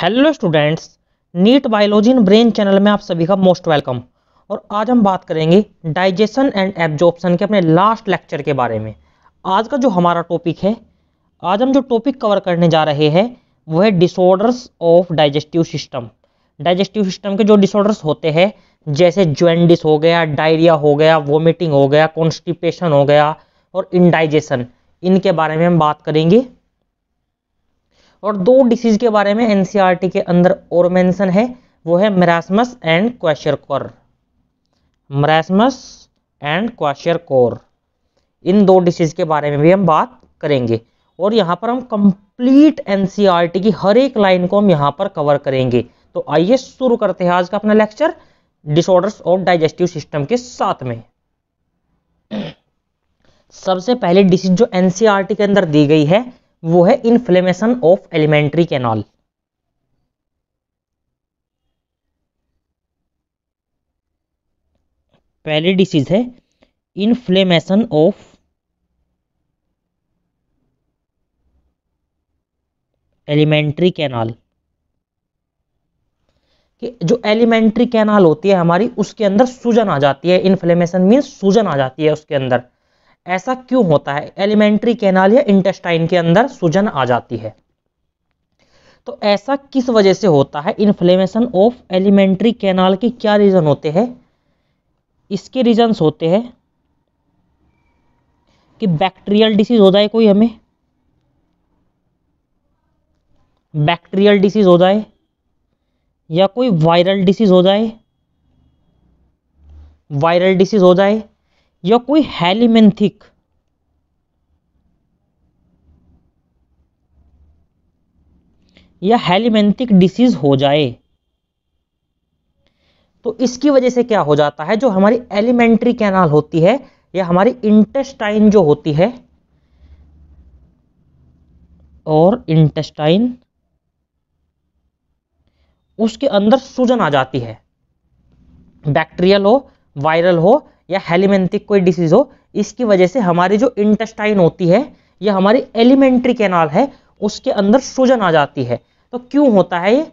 hello students NEET biology in brain channel में आप सभी का मोस्ट वेलकम और आज हम बात करेंगे डाइजेशन एंड एब्जॉर्प्शन के अपने लास्ट लेक्चर के बारे में आज का जो हमारा टॉपिक है आज हम जो टॉपिक कवर करने जा रहे हैं वो है disorders of digestive system digestive system के जो डिसऑर्डर्स होते हैं जैसे ज्वेंडिस हो गया डायरिया हो गया वोमिटिंग हो गया कॉन्स्टिपेशन हो गया और इनडाइजेशन इनके बारे में हम बात करेंगे और दो डिसीज के बारे में एनसीईआरटी e के अंदर और मेंशन है वो है marasmus and core marasmus and core इन दो डिसीज के बारे में भी हम बात करेंगे और यहाँ पर हम कंप्लीट एनसीईआरटी e की हर एक लाइन को हम यहाँ पर कवर करेंगे तो आइए शुरू करते हैं आज का अपना lecture disorders of digestive system के साथ में सबसे पहले डिसीज जो एनसीआरटी e के अंदर दी गई है वो है इन्फ्लेमेशन ऑफ एलिमेंट्री कैनाल पहली डिसीज है इन्फ्लेमेशन ऑफ एलिमेंट्री कैनाल कि जो एलिमेंट्री कैनाल होती है हमारी उसके अंदर सूजन आ जाती है इन्फ्लेमेशन मीन्स सूजन आ जाती है उसके अंदर ऐसा क्यों होता है एलिमेंट्री कैनाल या इंटेस्टाइन के अंदर सूजन आ जाती है तो ऐसा किस वजह से होता है इन्फ्लेमेशन ऑफ एलिमेंट्री कैनाल के क्या रीज़न होते हैं इसके रीजन्स होते हैं कि बैक्टीरियल डिसीज हो जाए कोई हमें बैक्टीरियल डिसीज हो जाए या कोई वायरल डिसीज हो जाए वायरल डिसीज हो जाए या कोई हेलीमेंथिक या हेलीमेंथिक डिसीज हो जाए तो इसकी वजह से क्या हो जाता है जो हमारी एलिमेंट्री कैनाल होती है या हमारी इंटेस्टाइन जो होती है और इंटेस्टाइन उसके अंदर सूजन आ जाती है बैक्टीरियल हो वायरल हो या हेलीमेंथिक कोई डिसीज़ हो इसकी वजह से हमारी जो इंटेस्टाइन होती है या हमारी एलिमेंट्री कैनाल है उसके अंदर सूजन आ जाती है तो क्यों होता है ये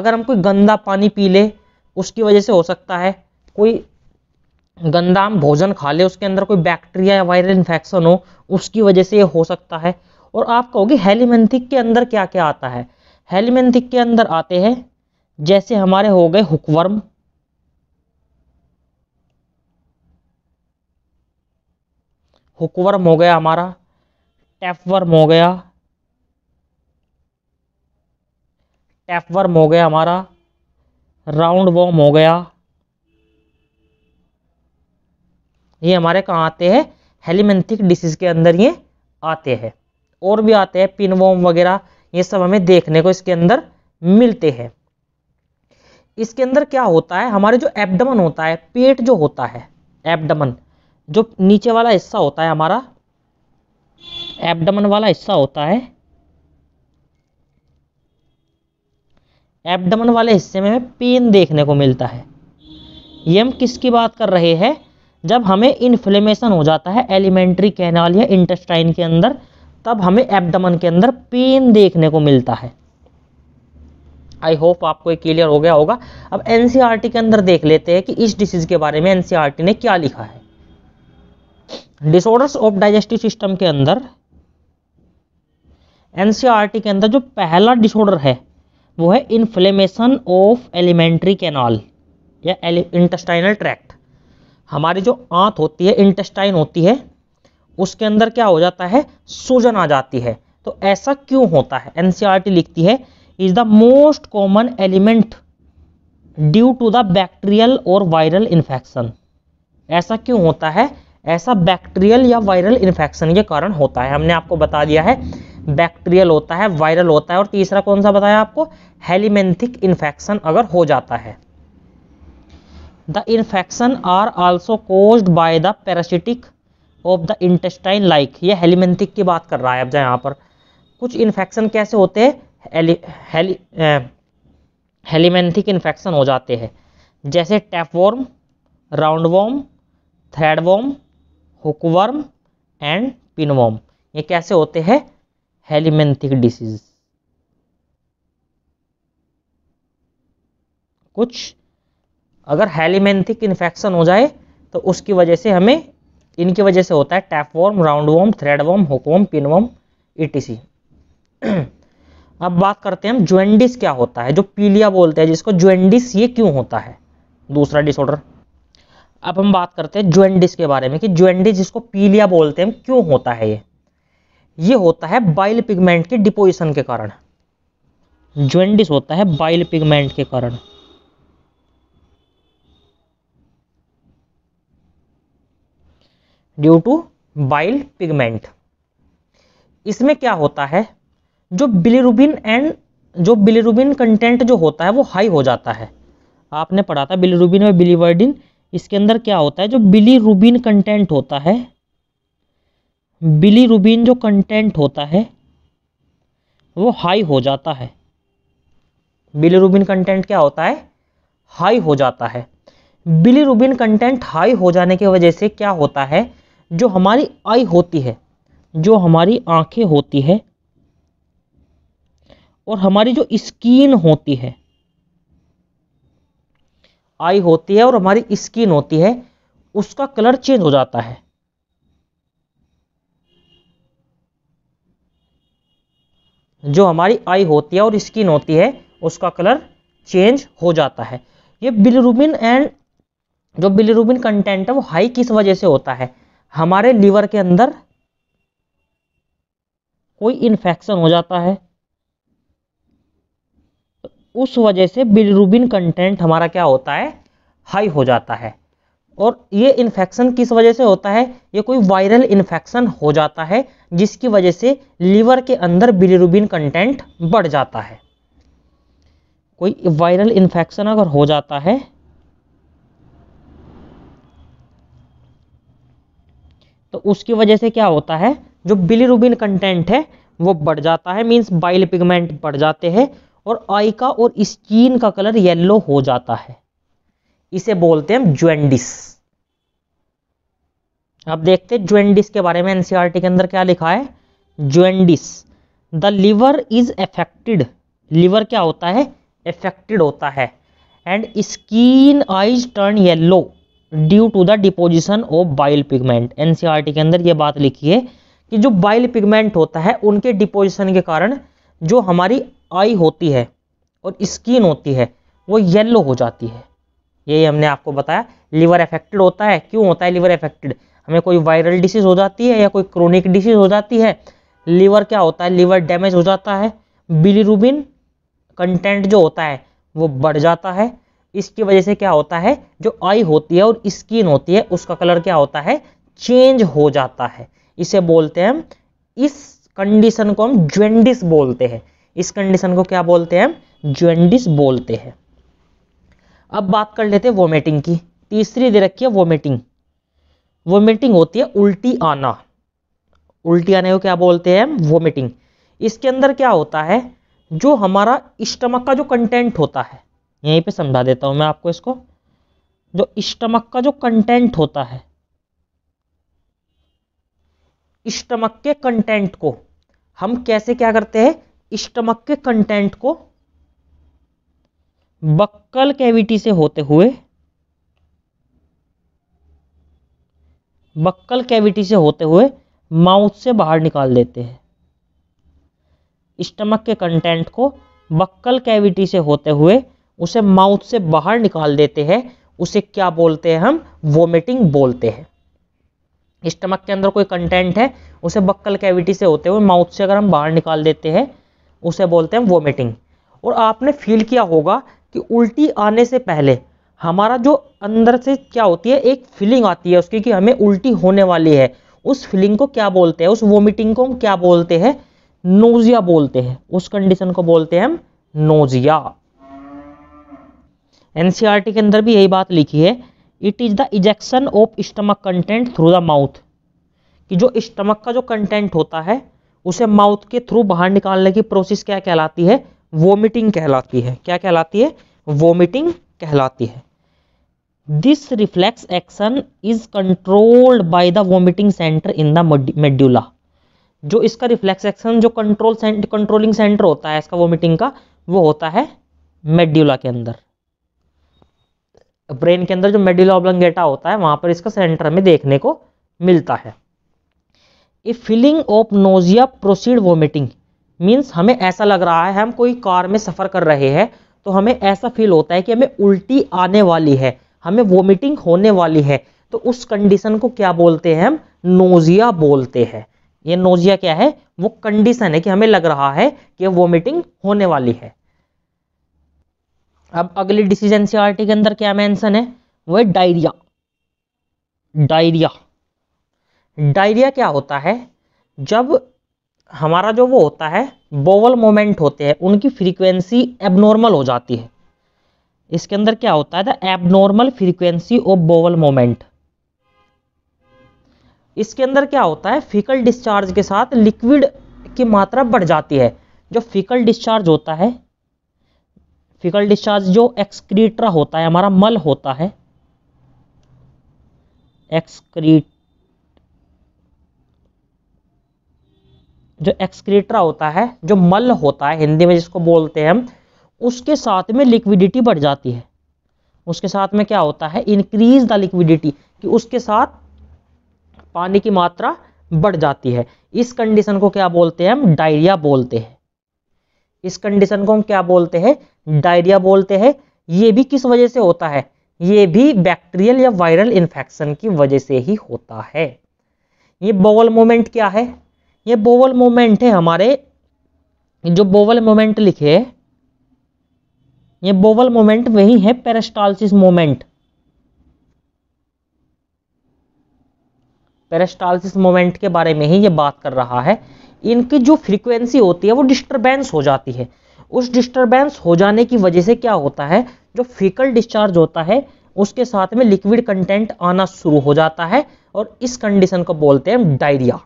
अगर हम कोई गंदा पानी पी ले उसकी वजह से हो सकता है कोई गंदा हम भोजन खा ले उसके अंदर कोई बैक्टीरिया या वायरल इन्फेक्शन हो उसकी वजह से ये हो सकता है और आप कहोगे हेलीमेंथिक के अंदर क्या क्या आता है हेलीमेंथिक के अंदर आते हैं जैसे हमारे हो गए हुकवर्म हुक हो गया हमारा टैप वर्म हो गया टैप वर्म हो गया हमारा राउंड वॉर्म हो गया ये हमारे कहाँ आते हैं हेलीमेंथिक डिसीज के अंदर ये आते हैं और भी आते हैं पिनवोम वगैरह ये सब हमें देखने को इसके अंदर मिलते हैं इसके अंदर क्या होता है हमारे जो एब्डमन होता है पेट जो होता है एब्डमन जो नीचे वाला हिस्सा होता है हमारा एब्डमन वाला हिस्सा होता है एब्डमन वाले हिस्से में हमें पेन देखने को मिलता है ये हम किसकी बात कर रहे हैं जब हमें इन्फ्लेमेशन हो जाता है एलिमेंट्री कैनाल या इंटेस्टाइन के अंदर तब हमें एब्डमन के अंदर पेन देखने को मिलता है आई होप आपको क्लियर हो गया होगा अब एन e के अंदर देख लेते हैं कि इस डिसीज़ के बारे में एनसीआरटी e ने क्या लिखा है डिसऑर्डर्स ऑफ डाइजेस्टिव सिस्टम के अंदर एनसीईआरटी e के अंदर जो पहला डिसऑर्डर है वो है इन्फ्लेमेशन ऑफ एलिमेंट्री कैनाल या इंटेस्टाइनल ट्रैक्ट हमारी जो आंत होती है इंटेस्टाइन होती है उसके अंदर क्या हो जाता है सूजन आ जाती है तो ऐसा क्यों होता है एनसीईआरटी e लिखती है is the most common element due to the bacterial और वायरल इन्फेक्शन ऐसा क्यों होता है ऐसा बैक्टीरियल या वायरल इन्फेक्शन के कारण होता है हमने आपको बता दिया है बैक्टीरियल होता है वायरल होता है और तीसरा कौन सा बताया आपको हेलीमेंथिक इन्फेक्शन अगर हो जाता है the infection are also caused by the parasitic of the intestine like ये हेलीमेंथिक की बात कर रहा है अब यहाँ पर कुछ इन्फेक्शन कैसे होते हैं इन्फेक्शन हो जाते हैं जैसे round roundworm threadworm hookworm and pinworm ये कैसे होते हैं हेलीमेंथिक डिसीज कुछ अगर हेलीमेंथिक इन्फेक्शन हो जाए तो उसकी वजह से हमें इनकी वजह से होता है टैपवॉर्म थ्रेड थ्रेडवॉर्म हुकवॉम पिनवॉम ई अब बात करते हैं हम ज्वेंडिस क्या होता है जो पीलिया बोलते हैं जिसको ज्वेंडिस ये क्यों होता है दूसरा डिसऑर्डर अब हम बात करते हैं ज्वेंडिस के बारे में कि ज्वेंडिस जिसको पीलिया बोलते हैं क्यों होता है ये ये होता है बाइल पिगमेंट के डिपोजिशन के कारण ज्वेंडिस होता है बाइल पिगमेंट के कारण ड्यू टू बाइल पिगमेंट इसमें क्या होता है जो बिलिरुबिन एंड जो बिलिरुबिन कंटेंट जो होता है वो हाई हो जाता है आपने पढ़ा था बिलिरुबिन और बिलीवर्डिन इसके अंदर क्या होता है जो बिली रूबिन कंटेंट होता है बिली रूबिन जो कंटेंट होता है वो हाई हो जाता है बिली रूबिन कंटेंट क्या होता है हाई हो जाता है बिली रूबिन कंटेंट हाई हो जाने की वजह से क्या होता है जो हमारी आई होती है जो हमारी आंखें होती है और हमारी जो स्किन होती है आई होती है और हमारी स्किन होती है उसका कलर चेंज हो जाता है जो हमारी आई होती है और स्किन होती है उसका कलर चेंज हो जाता है ये बिलरूबिन एंड जो बिलरूबिन कंटेंट है वो हाई किस वजह से होता है हमारे लीवर के अंदर कोई इन्फेक्शन हो जाता है उस वजह से बिलरूबिन कंटेंट हमारा क्या होता है हाई हो जाता है और ये इन्फेक्शन किस वजह से होता है ये कोई वायरल इन्फेक्शन हो जाता है जिसकी वजह से लीवर के अंदर बिलरूबिन कंटेंट बढ़ जाता है कोई वायरल इन्फेक्शन अगर हो जाता है तो उसकी वजह से क्या होता है जो बिलीरूबिन कंटेंट है वो बढ़ जाता है मींस बाइल पिगमेंट बढ़ जाते हैं और आई का और स्किन का कलर येलो हो जाता है इसे बोलते हैं ज्वेंडिस अब देखते हैं ज्वेंडिस के बारे में एनसीआरटी के अंदर क्या लिखा है jaundice the liver is affected liver क्या होता है एफेक्टेड होता है and skin eyes turn yellow due to the deposition of bile pigment NCERT के अंदर ये बात लिखी है कि जो बाइल पिगमेंट होता है उनके डिपोजिशन के कारण जो हमारी आई होती है और स्किन होती है वो येलो हो जाती है यही हमने आपको बताया लीवर अफेक्टेड होता है क्यों होता है लीवर अफेक्टेड हमें कोई वायरल डिसीज हो जाती है या कोई क्रोनिक डिसीज हो जाती है लीवर क्या होता है लीवर डैमेज हो जाता है बिलीरूबिन कंटेंट जो होता है वो बढ़ जाता है इसकी वजह से क्या होता है जो आई होती है और स्किन होती है उसका कलर क्या होता है चेंज हो जाता है इसे बोलते हैं हम इस कंडीशन को हम ज्वेंडिस बोलते हैं इस कंडीशन को क्या बोलते हैं ज्वेंडिस बोलते हैं अब बात कर लेते हैं वोमिटिंग की तीसरी दे रखी है वोमिटिंग वोमिटिंग होती है उल्टी आना उल्टी आने को क्या बोलते हैं वोमिटिंग इसके अंदर क्या होता है जो हमारा स्टमक का जो कंटेंट होता है यहीं पे समझा देता हूं मैं आपको इसको जो स्टमक का जो कंटेंट होता है स्टमक के कंटेंट को हम कैसे क्या करते हैं स्टमक के कंटेंट को बक्कल कैविटी से होते हुए बक्कल कैविटी से होते हुए माउथ से बाहर निकाल देते हैं स्टमक के कंटेंट को बक्कल कैविटी से होते हुए उसे माउथ से बाहर निकाल देते हैं उसे क्या बोलते हैं हम वोमिटिंग बोलते हैं स्टमक के अंदर कोई कंटेंट है उसे बक्कल कैविटी से होते हुए माउथ से अगर हम बाहर निकाल देते हैं उसे बोलते हैं वोमिटिंग और आपने फील किया होगा कि उल्टी आने से पहले हमारा जो अंदर से क्या होती है एक फीलिंग आती है उसकी कि हमें उल्टी होने वाली है उस फीलिंग को क्या बोलते हैं उस वोमिटिंग को हम क्या बोलते हैं नोजिया बोलते हैं उस कंडीशन को बोलते हैं हम नोजिया एनसीआरटी e के अंदर भी यही बात लिखी है it is the ejection of stomach content through the mouth कि जो स्टमक का जो कंटेंट होता है उसे माउथ के थ्रू बाहर निकालने की प्रोसेस क्या कहलाती है वोमिटिंग कहलाती है क्या कहलाती है वोमिटिंग कहलाती है this reflex action is controlled by the vomiting centre in the medulla जो इसका रिफ्लेक्स एक्शन जो कंट्रोल कंट्रोलिंग सेंटर होता है इसका वोमिटिंग का वो होता है मेड्यूला के अंदर ब्रेन के अंदर जो मेड्यूला ऑब्लंगेटा होता है वहां पर इसका सेंटर में देखने को मिलता है a feeling of nausea proceed vomiting means हमें ऐसा लग रहा है हम कोई कार में सफ़र कर रहे हैं तो हमें ऐसा फील होता है कि हमें उल्टी आने वाली है हमें वोमिटिंग होने वाली है तो उस कंडीशन को क्या बोलते हैं हम नोजिया बोलते हैं ये नोजिया क्या है वो कंडीशन है कि हमें लग रहा है कि वोमिटिंग होने वाली है अब अगली डिसीजन सी के अंदर क्या मेंशन है वो है डायरिया डायरिया डायरिया क्या होता है जब हमारा जो वो होता है बोवल मोमेंट होते हैं उनकी फ्रीक्वेंसी एबनॉर्मल हो जाती है इसके अंदर क्या होता है the abnormal frequency of bowel movement इसके अंदर क्या होता है फिकल डिस्चार्ज के साथ लिक्विड की मात्रा बढ़ जाती है जो फिकल डिस्चार्ज होता है फिकल डिस्चार्ज जो एक्सक्रीटर होता है हमारा मल होता है एक्सक्रीट जो एक्सक्रेटरा होता है जो मल होता है हिंदी में जिसको बोलते हैं हम उसके साथ में लिक्विडिटी बढ़ जाती है उसके साथ में क्या होता है इंक्रीज द लिक्विडिटी कि उसके साथ पानी की मात्रा बढ़ जाती है इस कंडीशन को क्या बोलते हैं हम डायरिया बोलते हैं इस कंडीशन को हम क्या बोलते हैं डायरिया बोलते हैं ये भी किस वजह से होता है ये भी बैक्टीरियल या वायरल इन्फेक्शन की वजह से ही होता है ये बॉल मोमेंट क्या है ये बोवल मोमेंट है हमारे जो बोवल मोमेंट लिखे है ये बोवल मोमेंट वही है पेरेस्टालसिस मोमेंट पेरेस्टालसिस मोमेंट के बारे में ही ये बात कर रहा है इनकी जो फ्रीक्वेंसी होती है वो डिस्टरबेंस हो जाती है उस डिस्टरबेंस हो जाने की वजह से क्या होता है जो फीकल डिस्चार्ज होता है उसके साथ में लिक्विड कंटेंट आना शुरू हो जाता है और इस कंडीशन को बोलते हैं डायरिया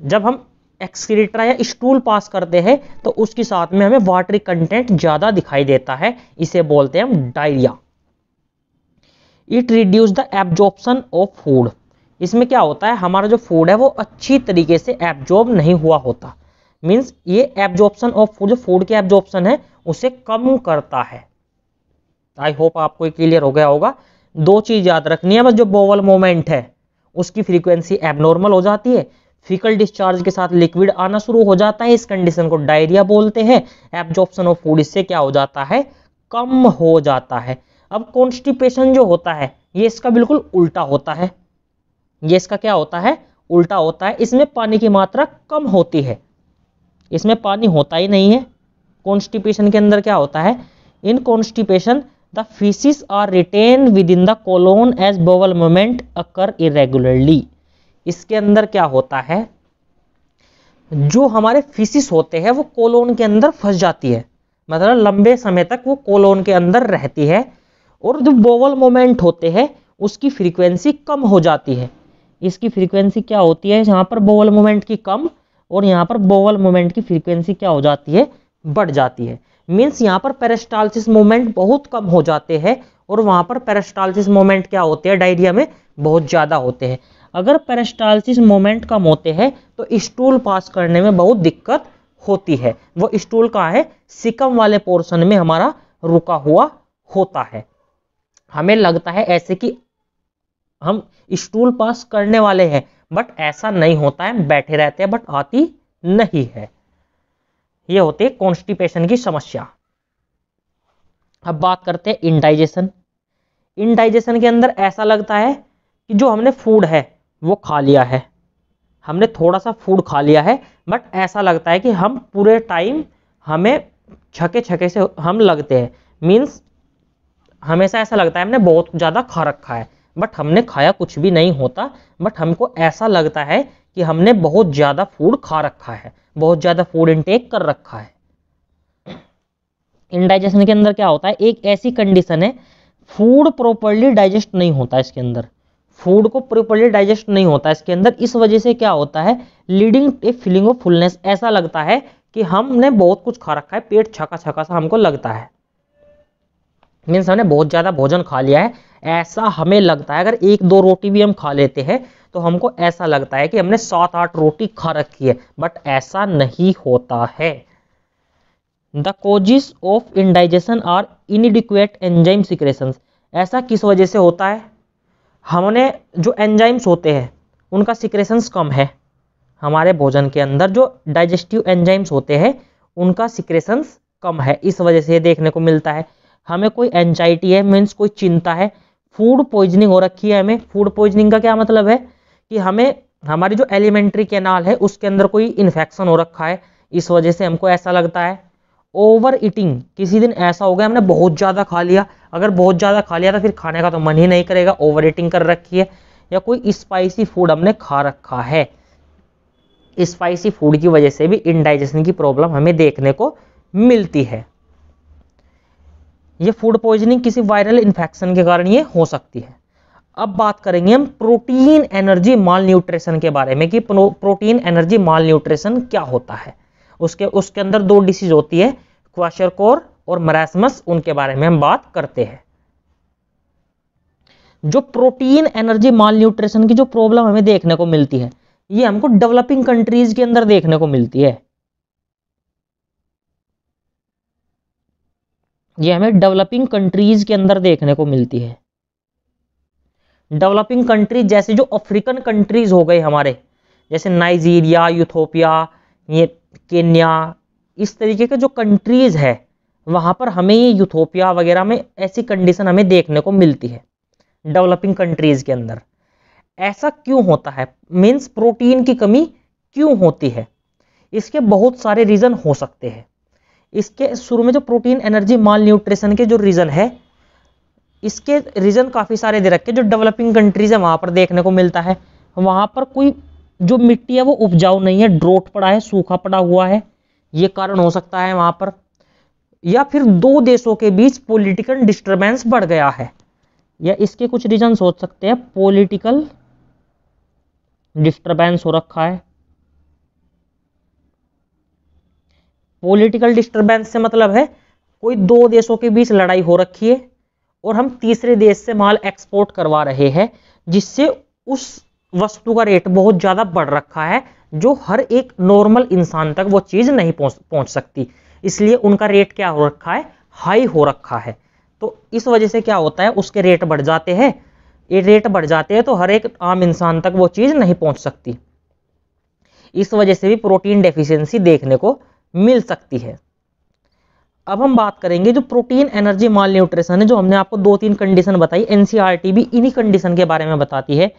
जब हम एक्सक्रीटरा या स्टूल पास करते हैं तो उसके साथ में हमें वाटरी कंटेंट ज़्यादा दिखाई देता है इसे बोलते हैं हम diarrhoea it reduce the absorption of food इसमें क्या होता है हमारा जो फूड है वो अच्छी तरीके से एब्जॉर्ब नहीं हुआ होता मीन्स ये एब्जॉर्प्शन ऑफ फूड जो फूड के एब्जॉर्प्शन है उसे कम करता है आई होप आपको क्लियर हो गया होगा दो चीज़ याद रखनी है बस जो बोवल मोमेंट है उसकी फ्रीक्वेंसी एबनॉर्मल हो जाती है फिकल डिस्चार्ज के साथ लिक्विड आना शुरू हो जाता है इस कंडीशन को डायरिया बोलते हैं एब्जॉर्प्शन ऑफ फूड इससे क्या हो जाता है कम हो जाता है अब कॉन्स्टिपेशन जो होता है ये इसका बिल्कुल उल्टा होता है ये इसका क्या होता है उल्टा होता है इसमें पानी की मात्रा कम होती है इसमें पानी होता ही नहीं है कॉन्स्टिपेशन के अंदर क्या होता है in constipation the faeces are retained within the colon as bowel movement occur irregularly इसके अंदर क्या होता है जो हमारे फिशिस होते हैं वो कोलोन के अंदर फंस जाती है मतलब लंबे समय तक वो कोलोन के अंदर रहती है और जो बोवल मोमेंट होते हैं उसकी फ्रीक्वेंसी कम हो जाती है इसकी फ्रीक्वेंसी क्या होती है यहाँ पर बोवल मोमेंट की कम और यहाँ पर बोवल मोमेंट की फ्रीक्वेंसी क्या हो जाती है बढ़ जाती है मीन्स यहाँ पर पेरेस्टालसिस मोमेंट बहुत कम हो जाते हैं और वहाँ पर पेरेस्टालसिस मोमेंट क्या होते हैं डायरिया में बहुत ज़्यादा होते हैं अगर पेरेस्टालसिस मोमेंट कम होते हैं तो स्टूल पास करने में बहुत दिक्कत होती है वो स्टूल का है सिकम वाले पोर्शन में हमारा रुका हुआ होता है हमें लगता है ऐसे कि हम स्टूल पास करने वाले हैं बट ऐसा नहीं होता है बैठे रहते हैं बट आती नहीं है ये होती है कॉन्स्टिपेशन की समस्या अब बात करते हैं इनडाइजेशन इनडाइजेशन के अंदर ऐसा लगता है कि जो हमने फूड है वो खा लिया है हमने थोड़ा सा फूड खा लिया है बट ऐसा लगता है कि हम पूरे टाइम हमें छके छके से हम लगते हैं मीन्स हमेशा ऐसा लगता है हमने बहुत ज़्यादा खा रखा है बट हमने खाया कुछ भी नहीं होता बट हमको ऐसा लगता है कि हमने बहुत ज़्यादा फूड खा रखा है बहुत ज़्यादा फूड इनटेक कर रखा है इनडाइजेशन के अंदर क्या होता है एक ऐसी कंडीशन है फूड प्रॉपरली डाइजेस्ट नहीं होता इसके अंदर फूड को प्रॉपरली डाइजेस्ट नहीं होता है इसके अंदर इस वजह से क्या होता है leading a feeling of fullness ऐसा लगता है कि हमने बहुत कुछ खा रखा है पेट छका छका सा हमको लगता है मीन्स हमने बहुत ज़्यादा भोजन खा लिया है ऐसा हमें लगता है अगर एक दो रोटी भी हम खा लेते हैं तो हमको ऐसा लगता है कि हमने सात आठ रोटी खा रखी है बट ऐसा नहीं होता है the causes of indigestion are inadequate enzyme secretion ऐसा किस वजह से होता है हमने जो एंजाइम्स होते हैं उनका सिक्रेशंस कम है हमारे भोजन के अंदर जो डाइजेस्टिव एंजाइम्स होते हैं उनका सिक्रेशंस कम है इस वजह से देखने को मिलता है हमें कोई एंजाइटी है मीन्स कोई चिंता है फूड पॉइजनिंग हो रखी है हमें फूड पॉइजनिंग का क्या मतलब है कि हमें हमारी जो एलिमेंट्री कैनाल है उसके अंदर कोई इन्फेक्शन हो रखा है इस वजह से हमको ऐसा लगता है ओवर ईटिंग किसी दिन ऐसा हो गया हमने बहुत ज़्यादा खा लिया अगर बहुत ज़्यादा खा लिया तो फिर खाने का तो मन ही नहीं करेगा ओवर ईटिंग कर रखी है या कोई स्पाइसी फूड हमने खा रखा है स्पाइसी फूड की वजह से भी इनडाइजेशन की प्रॉब्लम हमें देखने को मिलती है ये फूड पॉइजनिंग किसी वायरल इन्फेक्शन के कारण ये हो सकती है अब बात करेंगे हम प्रोटीन एनर्जी माल न्यूट्रिशन के बारे में कि प्रोटीन एनर्जी माल न्यूट्रिशन क्या होता है उसके उसके अंदर दो डिसीज होती है क्वाशरकोर और मरासमस उनके बारे में हम बात करते हैं जो प्रोटीन एनर्जी माल न्यूट्रिशन की जो प्रॉब्लम हमें देखने को मिलती है ये हमको डेवलपिंग कंट्रीज के अंदर देखने को मिलती है ये हमें डेवलपिंग कंट्रीज के अंदर देखने को मिलती है डेवलपिंग कंट्रीज जैसे जो अफ्रीकन कंट्रीज हो गए हमारे जैसे नाइजीरिया यूथोपिया ये केन्या इस तरीके के जो कंट्रीज है वहाँ पर हमें ये यूथोपिया वगैरह में ऐसी कंडीशन हमें देखने को मिलती है डेवलपिंग कंट्रीज़ के अंदर ऐसा क्यों होता है मीन्स प्रोटीन की कमी क्यों होती है इसके बहुत सारे रीज़न हो सकते हैं इसके शुरू में जो प्रोटीन एनर्जी माल न्यूट्रिशन के जो रीज़न है इसके रीज़न काफ़ी सारे दे रखे जो डेवलपिंग कंट्रीज़ है वहाँ पर देखने को मिलता है वहाँ पर कोई जो मिट्टी है वो उपजाऊ नहीं है ड्रोट पड़ा है सूखा पड़ा हुआ है ये कारण हो सकता है वहाँ पर या फिर दो देशों के बीच पॉलिटिकल डिस्टरबेंस बढ़ गया है या इसके कुछ रीजन हो सकते हैं पॉलिटिकल डिस्टरबेंस हो रखा है पॉलिटिकल डिस्टरबेंस से मतलब है कोई दो देशों के बीच लड़ाई हो रखी है और हम तीसरे देश से माल एक्सपोर्ट करवा रहे हैं जिससे उस वस्तु का रेट बहुत ज़्यादा बढ़ रखा है जो हर एक नॉर्मल इंसान तक वो चीज़ नहीं पहुंच पहुंच सकती इसलिए उनका रेट क्या हो रखा है हाई हो रखा है तो इस वजह से क्या होता है उसके रेट बढ़ जाते हैं ये रेट बढ़ जाते हैं तो हर एक आम इंसान तक वो चीज़ नहीं पहुंच सकती इस वजह से भी प्रोटीन डेफिशिएंसी देखने को मिल सकती है अब हम बात करेंगे जो प्रोटीन एनर्जी माल न्यूट्रिशन है जो हमने आपको दो तीन कंडीशन बताई एनसीईआरटी भी इन्हीं कंडीशन के बारे में बताती है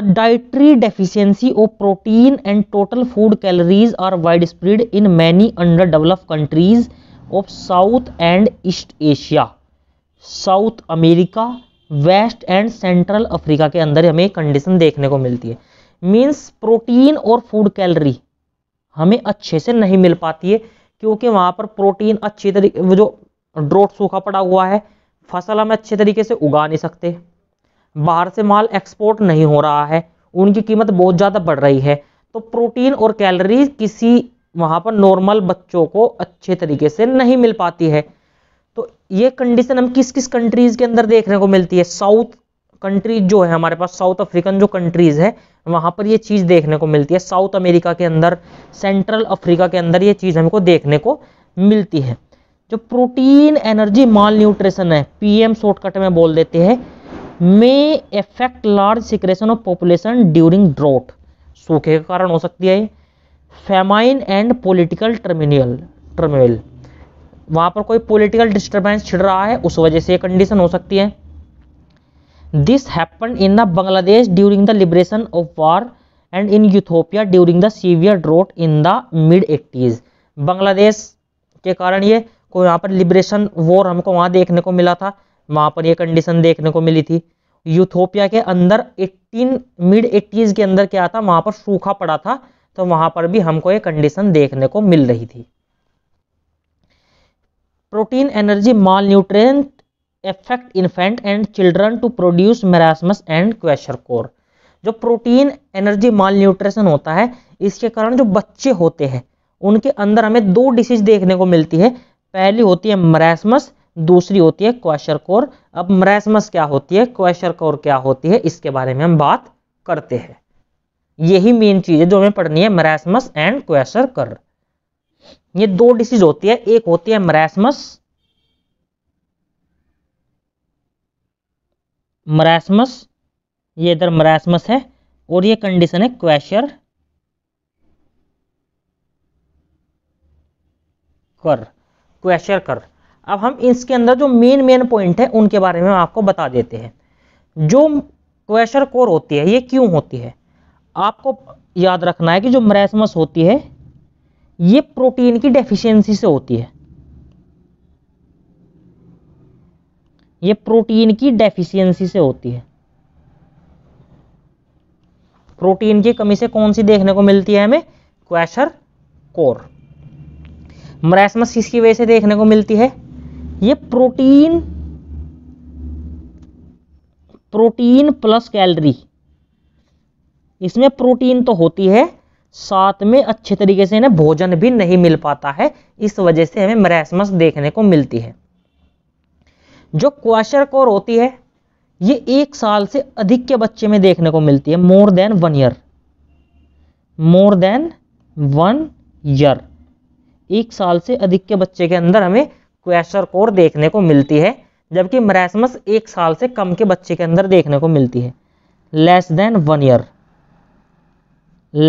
dietary deficiency of protein and total food calories are widespread in many under develop countries of south and east Asia south America west and central Africa के अंदर हमें कंडीशन देखने को मिलती है मीन्स प्रोटीन और फूड कैलरी हमें अच्छे से नहीं मिल पाती है क्योंकि वहाँ पर प्रोटीन अच्छी तरीके वो जो ड्रोट सूखा पड़ा हुआ है फसल हमें अच्छे तरीके से उगा नहीं सकते बाहर से माल एक्सपोर्ट नहीं हो रहा है उनकी कीमत बहुत ज़्यादा बढ़ रही है तो प्रोटीन और कैलरी किसी वहाँ पर नॉर्मल बच्चों को अच्छे तरीके से नहीं मिल पाती है तो ये कंडीशन हम किस किस कंट्रीज़ के अंदर देखने को मिलती है साउथ कंट्रीज जो है हमारे पास साउथ अफ्रीकन जो कंट्रीज़ है वहाँ पर ये चीज़ देखने को मिलती है साउथ अमेरिका के अंदर सेंट्रल अफ्रीका के अंदर ये चीज़ हमको देखने को मिलती है जो प्रोटीन एनर्जी माल न्यूट्रिशन है पीएम शॉर्टकट में बोल देते हैं may affect large secretion of population during drought सूखे का कारण हो सकती है famine and political terminal terminal वहाँ पर कोई पोलिटिकल डिस्टर्बेंस छिड़ रहा है उस वजह से ये कंडीशन हो सकती है this happen in the Bangladesh during the liberation of war and in Ethiopia during the severe drought in the mid eighties Bangladesh के कारण ये कोई वहां पर लिबरेशन वॉर हमको वहाँ देखने को मिला था वहाँ पर ये कंडीशन देखने को मिली थी यूथोपिया के अंदर 18 मिड 80s के अंदर क्या था वहां पर सूखा पड़ा था तो वहां पर भी हमको ये कंडीशन देखने को मिल रही थी protein energy malnutrient affect infant and children to produce marasmus and kwashiorkor जो प्रोटीन एनर्जी माल न्यूट्रेशन होता है इसके कारण जो बच्चे होते हैं उनके अंदर हमें दो डिसीज देखने को मिलती है पहली होती है मरासमस दूसरी होती है क्वेश्चर कोर अब मरेसमस क्या होती है क्वेश्चर कोर क्या होती है इसके बारे में हम बात करते हैं यही मेन चीज है जो हमें पढ़नी है मरेसमस एंड क्वेश्चर कर ये दो डिसीज होती है एक होती है मरेसमस मरासमस ये इधर मरासमस है और ये कंडीशन है क्वेश्चर कर क्वेश्चर कर अब हम इसके अंदर जो मेन मेन पॉइंट है उनके बारे में आपको बता देते हैं जो क्वेशर कोर होती है ये क्यों होती है आपको याद रखना है कि जो मरेसमस होती है ये प्रोटीन की डेफिशिएंसी से होती है ये प्रोटीन की डेफिशिएंसी से होती है प्रोटीन की कमी से कौन सी देखने को मिलती है हमें क्वेशर कोर मरेसमस किसकी वजह से देखने को मिलती है ये प्रोटीन प्रोटीन प्लस कैलरी इसमें प्रोटीन तो होती है साथ में अच्छे तरीके से इन्हें भोजन भी नहीं मिल पाता है इस वजह से हमें मरासमस देखने को मिलती है जो क्वाशर कोर होती है ये एक साल से अधिक के बच्चे में देखने को मिलती है more than one year more than one year एक साल से अधिक के बच्चे के अंदर हमें क्वेश्चर कोर देखने को मिलती है जबकि मरासमस एक साल से कम के बच्चे के अंदर देखने को मिलती है less than one year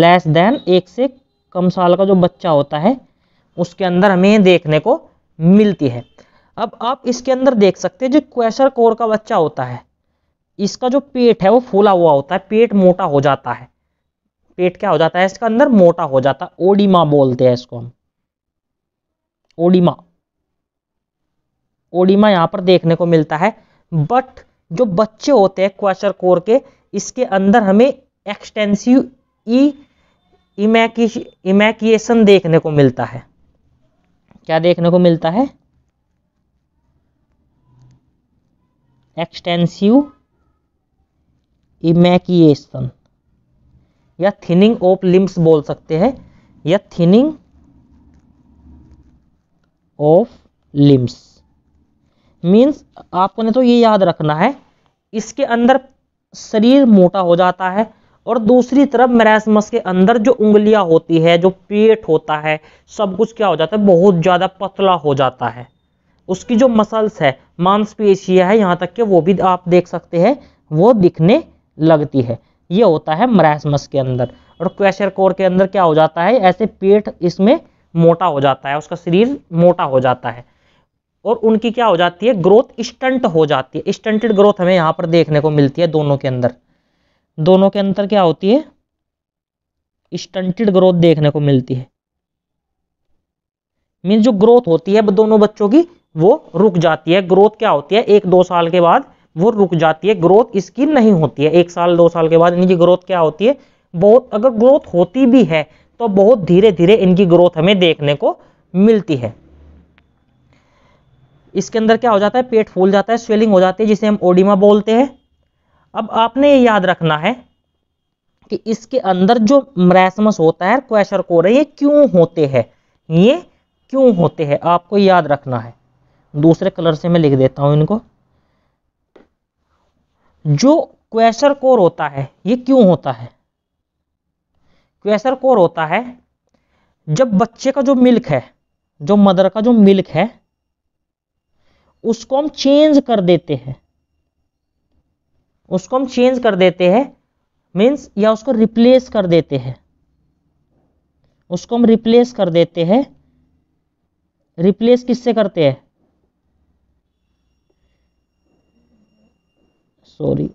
less than एक से कम साल का जो बच्चा होता है उसके अंदर हमें देखने को मिलती है अब आप इसके अंदर देख सकते हैं जो क्वेश्चर कोर का बच्चा होता है इसका जो पेट है वो फूला हुआ होता है पेट मोटा हो जाता है पेट क्या हो जाता है इसका अंदर मोटा हो जाता है ओडिमा बोलते हैं इसको हम ओडिमा ओडिमा यहाँ पर देखने को मिलता है बट जो बच्चे होते हैं क्वेश्चर कोर के इसके अंदर हमें एक्सटेंसिव ई इमैकिएशन देखने को मिलता है क्या देखने को मिलता है एक्सटेंसिव इमैकिएशन या थिनिंग ऑफ लिम्स बोल सकते हैं या थिनिंग ऑफ लिम्स मीन्स आपको ने तो ये याद रखना है इसके अंदर शरीर मोटा हो जाता है और दूसरी तरफ मैरासमस के अंदर जो उंगलियां होती है जो पेट होता है सब कुछ क्या हो जाता है बहुत ज़्यादा पतला हो जाता है उसकी जो मसल्स है मांसपेशियाँ है यहाँ तक के वो भी आप देख सकते हैं वो दिखने लगती है ये होता है मरासमस के अंदर और क्वेशर कोर के अंदर क्या हो जाता है ऐसे पेट इसमें मोटा हो जाता है उसका शरीर मोटा हो जाता है और उनकी क्या हो जाती है ग्रोथ स्टंट हो जाती है स्टंटेड ग्रोथ हमें यहां पर देखने को मिलती है दोनों के अंदर दोनों के अंदर क्या होती है स्टंटेड ग्रोथ देखने को मिलती है मीन जो ग्रोथ होती है दोनों बच्चों की वो रुक जाती है ग्रोथ क्या होती है एक दो साल के बाद वो रुक जाती है ग्रोथ इसकी नहीं होती है एक साल दो साल के बाद इनकी ग्रोथ क्या होती है बहुत अगर ग्रोथ होती भी है तो बहुत धीरे धीरे इनकी ग्रोथ हमें देखने को मिलती है इसके अंदर क्या हो जाता है पेट फूल जाता है स्वेलिंग हो जाती है जिसे हम ओडिमा बोलते हैं अब आपने ये याद रखना है कि इसके अंदर जो मैसमस होता है क्वेश्चर कोर है ये क्यों होते हैं ये क्यों होते हैं आपको याद रखना है दूसरे कलर से मैं लिख देता हूं इनको जो क्वेशर कोर होता है ये क्यों होता है क्वेशर कोर होता है जब बच्चे का जो मिल्क है जो मदर का जो मिल्क है उसको हम चेंज कर देते हैं उसको हम चेंज कर देते हैं मीन्स या उसको रिप्लेस कर देते हैं उसको हम रिप्लेस कर देते हैं रिप्लेस किससे करते हैं सॉरी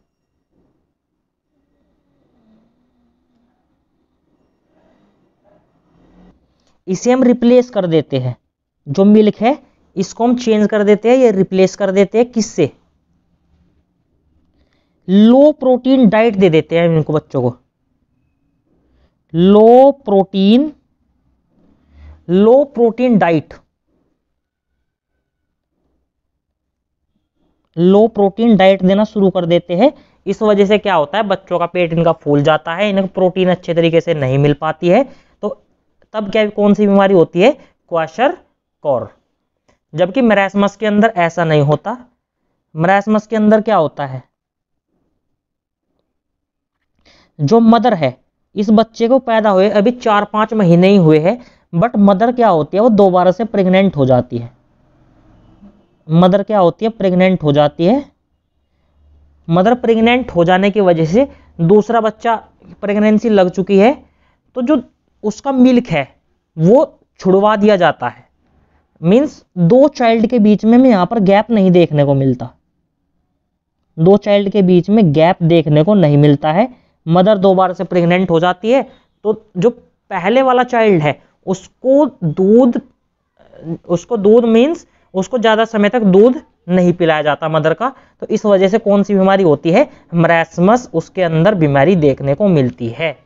इसे हम रिप्लेस कर देते हैं जो मिल्क है इसको हम चेंज कर देते हैं या रिप्लेस कर देते हैं किससे लो प्रोटीन डाइट दे देते हैं इनको बच्चों को low protein low protein diet low protein diet देना शुरू कर देते हैं इस वजह से क्या होता है बच्चों का पेट इनका फूल जाता है इनको प्रोटीन अच्छे तरीके से नहीं मिल पाती है तो तब क्या कौन सी बीमारी होती है क्वाशर कौर जबकि मरासमस के अंदर ऐसा नहीं होता मरासमस के अंदर क्या होता है जो मदर है इस बच्चे को पैदा हुए अभी चार पांच महीने ही हुए हैं बट मदर क्या होती है वो दोबारा से प्रेग्नेंट हो जाती है मदर क्या होती है प्रेग्नेंट हो जाती है मदर प्रेग्नेंट हो जाने की वजह से दूसरा बच्चा प्रेगनेंसी लग चुकी है तो जो उसका मिल्क है वो छुड़वा दिया जाता है मीन्स दो चाइल्ड के बीच में हमें पर गैप नहीं देखने को मिलता दो चाइल्ड के बीच में गैप देखने को नहीं मिलता है मदर दो बार से प्रेग्नेंट हो जाती है तो जो पहले वाला चाइल्ड है उसको दूध उसको दूध मीन्स उसको ज़्यादा समय तक दूध नहीं पिलाया जाता मदर का तो इस वजह से कौन सी बीमारी होती है मरासमस उसके अंदर बीमारी देखने को मिलती है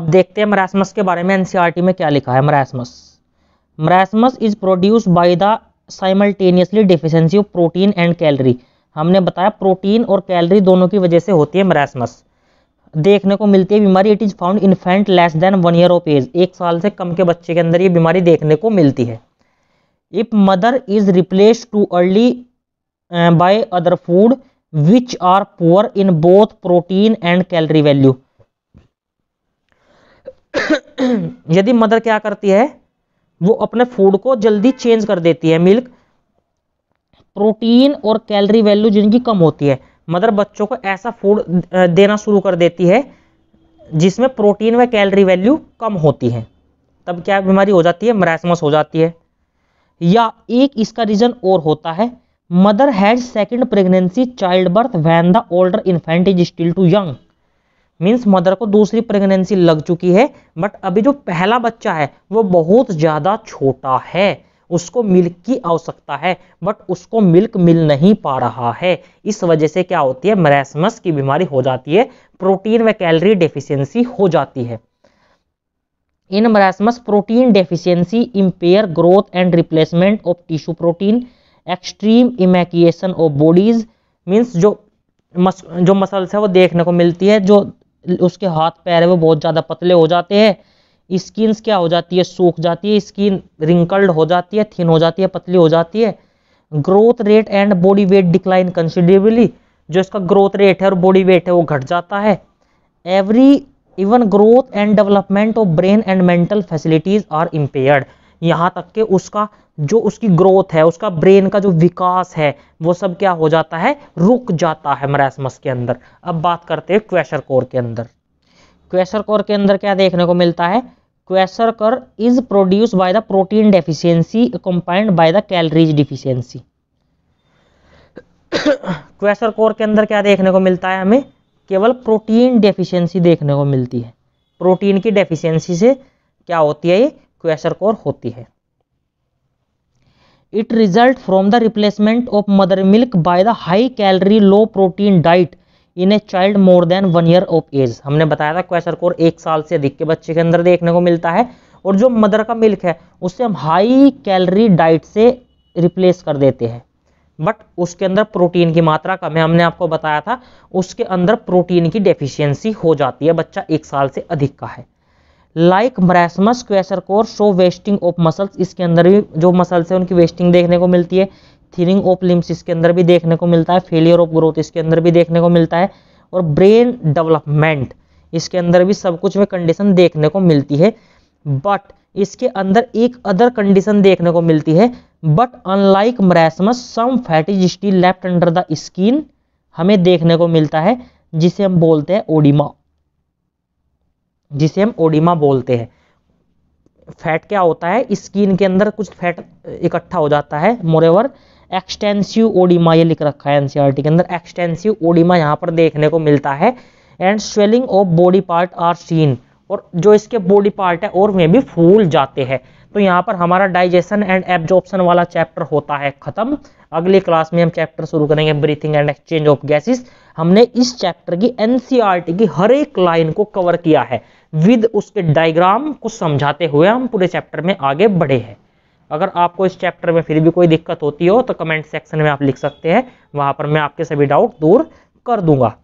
अब देखते हैं मरासमस के बारे में एनसीआरटी e में क्या लिखा है marasmus marasmus is produce by the simultaneously deficiency of protein and calorie हमने बताया प्रोटीन और कैलरी दोनों की वजह से होती है मरासमस देखने को मिलती है बीमारी it is found infant less than one year of age एक साल से कम के बच्चे के अंदर ये बीमारी देखने को मिलती है if mother is replace too early by other food which are poor in both protein and calorie value यदि मदर क्या करती है वो अपने फूड को जल्दी चेंज कर देती है मिल्क प्रोटीन और कैलरी वैल्यू जिनकी कम होती है मदर बच्चों को ऐसा फूड देना शुरू कर देती है जिसमें प्रोटीन व कैलरी वैल्यू कम होती है तब क्या बीमारी हो जाती है मरासमस हो जाती है या एक इसका रीजन और होता है mother has second pregnancy child birth when the older infant is still too young means mother को दूसरी प्रेगनेंसी लग चुकी है बट अभी जो पहला बच्चा है वो बहुत ज़्यादा छोटा है उसको मिल्क की आवश्यकता है बट उसको मिल्क मिल नहीं पा रहा है इस वजह से क्या होती है मरेसमस की बीमारी हो जाती है प्रोटीन व कैलरी डेफिशिएंसी हो जाती है in marasmus protein deficiency impair growth and replacement of tissue protein extreme emaciation of bodies means जो मस, जो मसल्स है वो देखने को मिलती है जो उसके हाथ पैर है वो बहुत ज़्यादा पतले हो जाते हैं स्किन क्या हो जाती है सूख जाती है स्किन रिंकल्ड हो जाती है थिन हो जाती है पतली हो जाती है growth rate and body weight decline considerably जो इसका ग्रोथ रेट है और बॉडी वेट है वो घट जाता है every even growth and development of brain and mental facilities are impaired यहाँ तक के उसका जो उसकी ग्रोथ है उसका ब्रेन का जो विकास है वो सब क्या हो जाता है रुक जाता है मरासमस के अंदर अब बात करते हैं क्वेशर कोर के अंदर क्वेशर कोर के अंदर क्या देखने को मिलता है kwashiorkor is produce by the protein deficiency combined by the calories deficiency kwashiorkor के अंदर क्या देखने को मिलता है हमें केवल प्रोटीन डेफिशियंसी देखने को मिलती है प्रोटीन की डेफिशियंसी से क्या होती है ये क्वेश्चर कोर होती है it result from the replacement of mother milk by the high calorie low protein diet in a child more than one year of age हमने बताया था क्वेश्चन कोर एक साल से अधिक के बच्चे के अंदर देखने को मिलता है और जो मदर का मिल्क है उससे हम हाई कैलरी डाइट से रिप्लेस कर देते हैं बट उसके अंदर प्रोटीन की मात्रा कम है हमने आपको बताया था उसके अंदर प्रोटीन की डेफिशिएंसी हो जाती है बच्चा एक साल से अधिक का है like marasmus kwashiorkor show wasting of muscles इसके अंदर भी जो मसल्स है उनकी वेस्टिंग देखने को मिलती है थिनिंग ऑफ लिम्स इसके अंदर भी देखने को मिलता है फेलियर ऑफ ग्रोथ इसके अंदर भी देखने को मिलता है और ब्रेन डेवलपमेंट इसके अंदर भी सब कुछ में कंडीशन देखने को मिलती है बट इसके अंदर एक अदर कंडीशन देखने को मिलती है but unlike marasmus some fat is still left under the skin हमें देखने को मिलता है जिसे हम बोलते हैं ओडिमा जिसे हम ओडिमा बोलते हैं फैट क्या होता है स्किन के अंदर कुछ फैट इकट्ठा हो जाता है मोरेवर एक्सटेंसिव ओडिमा ये लिख रखा है एनसीईआरटी e के अंदर एक्सटेंसिव ओडिमा यहाँ पर देखने को मिलता है and swelling of body part are seen और जो इसके बॉडी पार्ट है और वे भी फूल जाते हैं तो यहाँ पर हमारा डाइजेशन एंड एब्जॉर्प्शन वाला चैप्टर होता है ख़त्म अगले क्लास में हम चैप्टर शुरू करेंगे breathing and exchange of gases हमने इस चैप्टर की एनसीईआरटी e की हर एक लाइन को कवर किया है विद उसके डायग्राम को समझाते हुए हम पूरे चैप्टर में आगे बढ़े हैं अगर आपको इस चैप्टर में फिर भी कोई दिक्कत होती हो तो कमेंट सेक्शन में आप लिख सकते हैं वहां पर मैं आपके सभी डाउट दूर कर दूंगा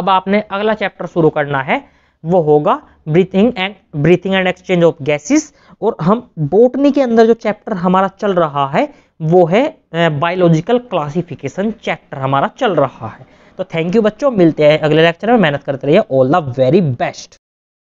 अब आपने अगला चैप्टर शुरू करना है वो होगा breathing and breathing and exchange of gases और हम बोटनी के अंदर जो चैप्टर हमारा चल रहा है वो है बायोलॉजिकल क्लासिफिकेशन चैप्टर हमारा चल रहा है तो थैंक यू बच्चों मिलते हैं अगले लेक्चर में मेहनत करते रहिए ऑल द वेरी बेस्ट